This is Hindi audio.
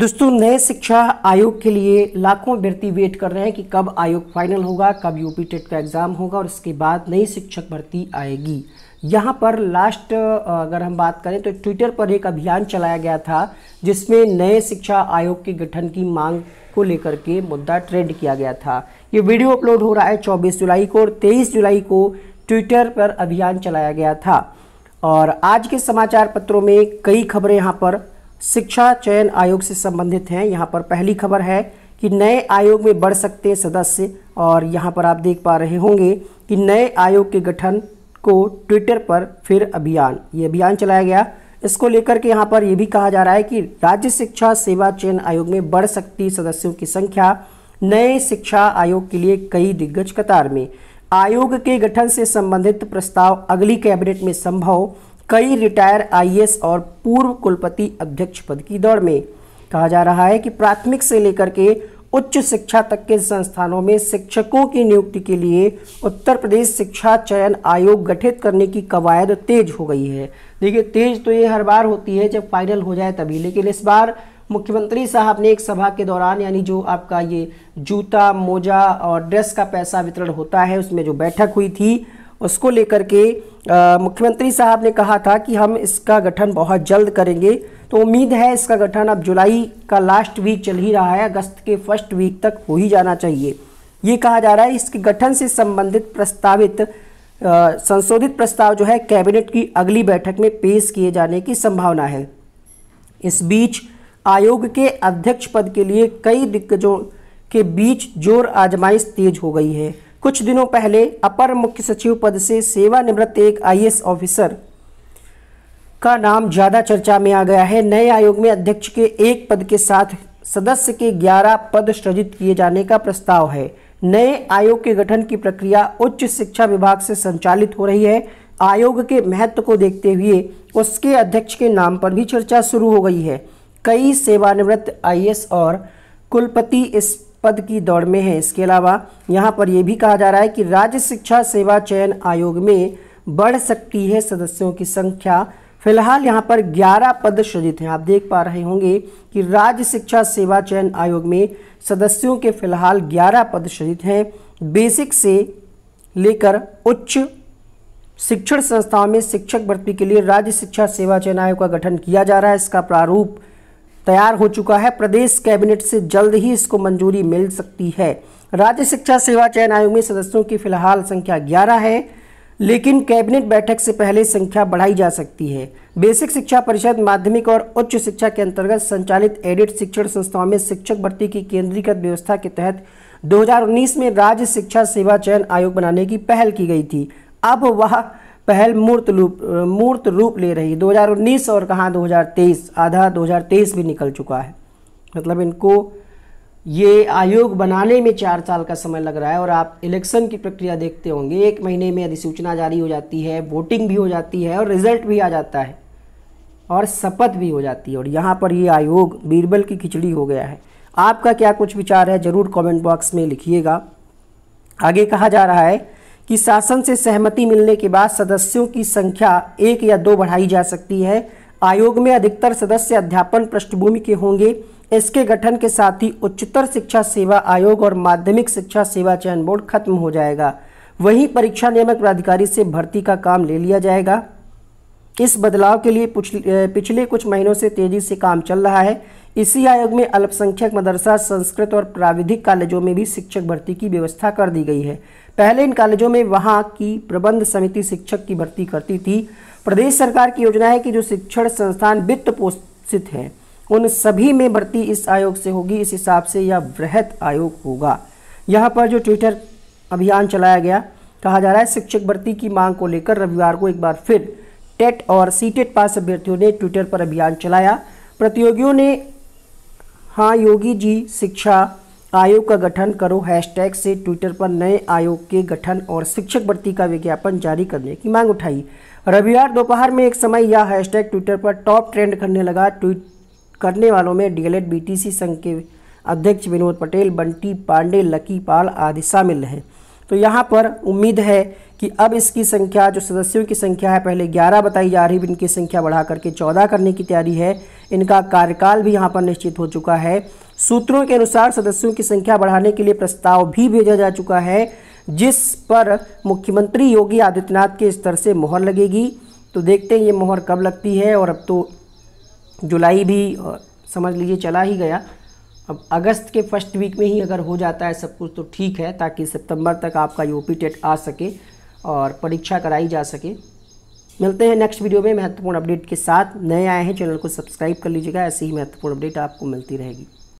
दोस्तों नए शिक्षा आयोग के लिए लाखों अभ्यर्थी वेट कर रहे हैं कि कब आयोग फाइनल होगा कब यूपी टेट का एग्ज़ाम होगा और इसके बाद नई शिक्षक भर्ती आएगी यहाँ पर लास्ट अगर हम बात करें तो ट्विटर पर एक अभियान चलाया गया था जिसमें नए शिक्षा आयोग के गठन की मांग को लेकर के मुद्दा ट्रेंड किया गया था ये वीडियो अपलोड हो रहा है चौबीस जुलाई को और तेईस जुलाई को ट्विटर पर अभियान चलाया गया था और आज के समाचार पत्रों में कई खबरें यहाँ पर शिक्षा चयन आयोग से संबंधित हैं यहाँ पर पहली खबर है कि नए आयोग में बढ़ सकते हैं सदस्य और यहाँ पर आप देख पा रहे होंगे कि नए आयोग के गठन को ट्विटर पर फिर अभियान ये अभियान चलाया गया इसको लेकर के यहाँ पर यह भी कहा जा रहा है कि राज्य शिक्षा सेवा चयन आयोग में बढ़ सकती सदस्यों की संख्या नए शिक्षा आयोग के लिए कई दिग्गज कतार में आयोग के गठन से संबंधित प्रस्ताव अगली कैबिनेट में संभव कई रिटायर आईएएस और पूर्व कुलपति अध्यक्ष पद की दौड़ में कहा जा रहा है कि प्राथमिक से लेकर के उच्च शिक्षा तक के संस्थानों में शिक्षकों की नियुक्ति के लिए उत्तर प्रदेश शिक्षा चयन आयोग गठित करने की कवायद तेज हो गई है देखिए तेज तो ये हर बार होती है जब फाइनल हो जाए तभी लेकिन इस बार मुख्यमंत्री साहब ने एक सभा के दौरान यानी जो आपका ये जूता मोजा और ड्रेस का पैसा वितरण होता है उसमें जो बैठक हुई थी उसको लेकर के मुख्यमंत्री साहब ने कहा था कि हम इसका गठन बहुत जल्द करेंगे तो उम्मीद है इसका गठन अब जुलाई का लास्ट वीक चल ही रहा है अगस्त के फर्स्ट वीक तक हो ही जाना चाहिए ये कहा जा रहा है इसके गठन से संबंधित प्रस्तावित संशोधित प्रस्ताव जो है कैबिनेट की अगली बैठक में पेश किए जाने की संभावना है इस बीच आयोग के अध्यक्ष पद के लिए कई दिग्गजों के बीच जोर आजमाइश तेज हो गई है कुछ दिनों पहले अपर मुख्य सचिव पद से सेवानिवृत्त एक आई ऑफिसर का नाम ज़्यादा चर्चा में आ गया है नए आयोग में अध्यक्ष के एक पद के साथ सदस्य के 11 पद सृजित किए जाने का प्रस्ताव है नए आयोग के गठन की प्रक्रिया उच्च शिक्षा विभाग से संचालित हो रही है आयोग के महत्व को देखते हुए उसके अध्यक्ष के नाम पर भी चर्चा शुरू हो गई है कई सेवानिवृत्त आई और कुलपति इस पद की दौड़ में है इसके अलावा यहाँ पर यह भी कहा जा रहा है कि राज्य शिक्षा सेवा चयन आयोग में बढ़ सकती है सदस्यों की संख्या फिलहाल यहाँ पर 11 पद सृजित हैं आप देख पा रहे होंगे कि राज्य शिक्षा सेवा चयन आयोग में सदस्यों के फिलहाल 11 पद सृजित हैं बेसिक से लेकर उच्च शिक्षण संस्थाओं में शिक्षक भर्ती के लिए राज्य शिक्षा सेवा चयन आयोग का गठन किया जा रहा है इसका प्रारूप तैयार हो चुका है प्रदेश कैबिनेट से जल्द ही इसको मंजूरी मिल सकती है राज्य शिक्षा सेवा चयन आयोग में सदस्यों की फिलहाल संख्या ग्यारह है लेकिन कैबिनेट बैठक से पहले संख्या बढ़ाई जा सकती है बेसिक शिक्षा परिषद माध्यमिक और उच्च शिक्षा के अंतर्गत संचालित एडिट शिक्षण संस्थाओं में शिक्षक भर्ती की केंद्रीकृत व्यवस्था के तहत 2019 में राज्य शिक्षा सेवा चयन आयोग बनाने की पहल की गई थी अब वह पहल मूर्त रूप मूर्त रूप ले रही उन्नीस और कहाँ 2023 आधा 2023 भी निकल चुका है मतलब इनको ये आयोग बनाने में चार साल का समय लग रहा है और आप इलेक्शन की प्रक्रिया देखते होंगे एक महीने में अधिसूचना जारी हो जाती है वोटिंग भी हो जाती है और रिजल्ट भी आ जाता है और शपथ भी हो जाती है और यहाँ पर ये आयोग बीरबल की खिचड़ी हो गया है आपका क्या कुछ विचार है ज़रूर कमेंट बॉक्स में लिखिएगा आगे कहा जा रहा है कि शासन से सहमति मिलने के बाद सदस्यों की संख्या एक या दो बढ़ाई जा सकती है आयोग में अधिकतर सदस्य अध्यापन पृष्ठभूमि के होंगे इसके गठन के साथ ही उच्चतर शिक्षा सेवा आयोग और माध्यमिक शिक्षा सेवा चयन बोर्ड खत्म हो जाएगा वहीं परीक्षा नियामक प्राधिकारी से भर्ती का काम ले लिया जाएगा इस बदलाव के लिए पिछले कुछ महीनों से तेजी से काम चल रहा है इसी आयोग में अल्पसंख्यक मदरसा संस्कृत और प्राविधिक कॉलेजों में भी शिक्षक भर्ती की व्यवस्था कर दी गई है पहले इन कॉलेजों में वहाँ की प्रबंध समिति शिक्षक की भर्ती करती थी प्रदेश सरकार की योजना है कि जो शिक्षण संस्थान वित्त पोषित हैं उन सभी में भर्ती इस आयोग से होगी इस हिसाब से यह वृहत आयोग होगा यहाँ पर जो ट्विटर अभियान चलाया गया कहा जा रहा है शिक्षक भर्ती की मांग को लेकर रविवार को एक बार फिर टेट और सी टेट पास अभ्यर्थियों ने ट्विटर पर अभियान चलाया प्रतियोगियों ने हाँ योगी जी शिक्षा आयोग का गठन करो हैशटैग से ट्विटर पर नए आयोग के गठन और शिक्षक भर्ती का विज्ञापन जारी करने की मांग उठाई रविवार दोपहर में एक समय यह हैशटैग ट्विटर पर टॉप ट्रेंड करने लगा ट्वीट करने वालों में डीएलएड बीटीसी संघ के अध्यक्ष विनोद पटेल बंटी पांडे लकी पाल आदि शामिल हैं तो यहाँ पर उम्मीद है कि अब इसकी संख्या जो सदस्यों की संख्या है पहले 11 बताई जा रही इनकी संख्या बढ़ा करके 14 करने की तैयारी है इनका कार्यकाल भी यहाँ पर निश्चित हो चुका है सूत्रों के अनुसार सदस्यों की संख्या बढ़ाने के लिए प्रस्ताव भी भेजा जा चुका है जिस पर मुख्यमंत्री योगी आदित्यनाथ के स्तर से मोहर लगेगी तो देखते हैं ये मोहर कब लगती है और अब तो जुलाई भी समझ लीजिए चला ही गया अब अगस्त के फर्स्ट वीक में ही अगर हो जाता है सब कुछ तो ठीक है ताकि सितंबर तक आपका यूपी टेट आ सके और परीक्षा कराई जा सके मिलते हैं नेक्स्ट वीडियो में महत्वपूर्ण अपडेट के साथ नए आए हैं चैनल को सब्सक्राइब कर लीजिएगा ऐसी ही महत्वपूर्ण अपडेट आपको मिलती रहेगी